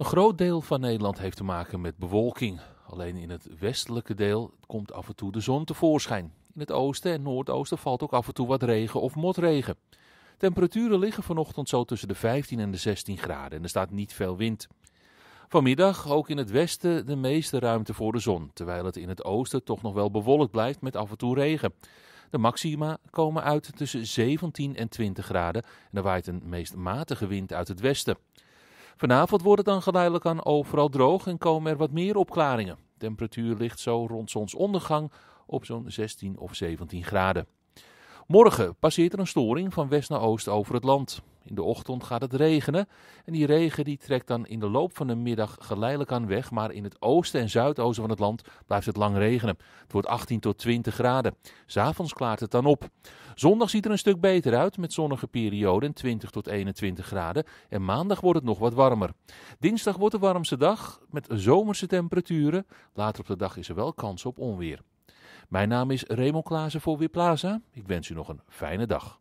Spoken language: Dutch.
Een groot deel van Nederland heeft te maken met bewolking. Alleen in het westelijke deel komt af en toe de zon tevoorschijn. In het oosten en noordoosten valt ook af en toe wat regen of motregen. Temperaturen liggen vanochtend zo tussen de 15 en de 16 graden en er staat niet veel wind. Vanmiddag ook in het westen de meeste ruimte voor de zon, terwijl het in het oosten toch nog wel bewolkt blijft met af en toe regen. De maxima komen uit tussen 17 en 20 graden en er waait een meest matige wind uit het westen. Vanavond wordt het dan geleidelijk aan overal droog en komen er wat meer opklaringen. Temperatuur ligt zo rond zonsondergang op zo'n 16 of 17 graden. Morgen passeert er een storing van west naar oost over het land. In de ochtend gaat het regenen en die regen die trekt dan in de loop van de middag geleidelijk aan weg, maar in het oosten en zuidoosten van het land blijft het lang regenen. Het wordt 18 tot 20 graden. S'avonds klaart het dan op. Zondag ziet er een stuk beter uit met zonnige perioden 20 tot 21 graden en maandag wordt het nog wat warmer. Dinsdag wordt de warmste dag met zomerse temperaturen. Later op de dag is er wel kans op onweer. Mijn naam is Remon Klaassen voor Weerplaza. Ik wens u nog een fijne dag.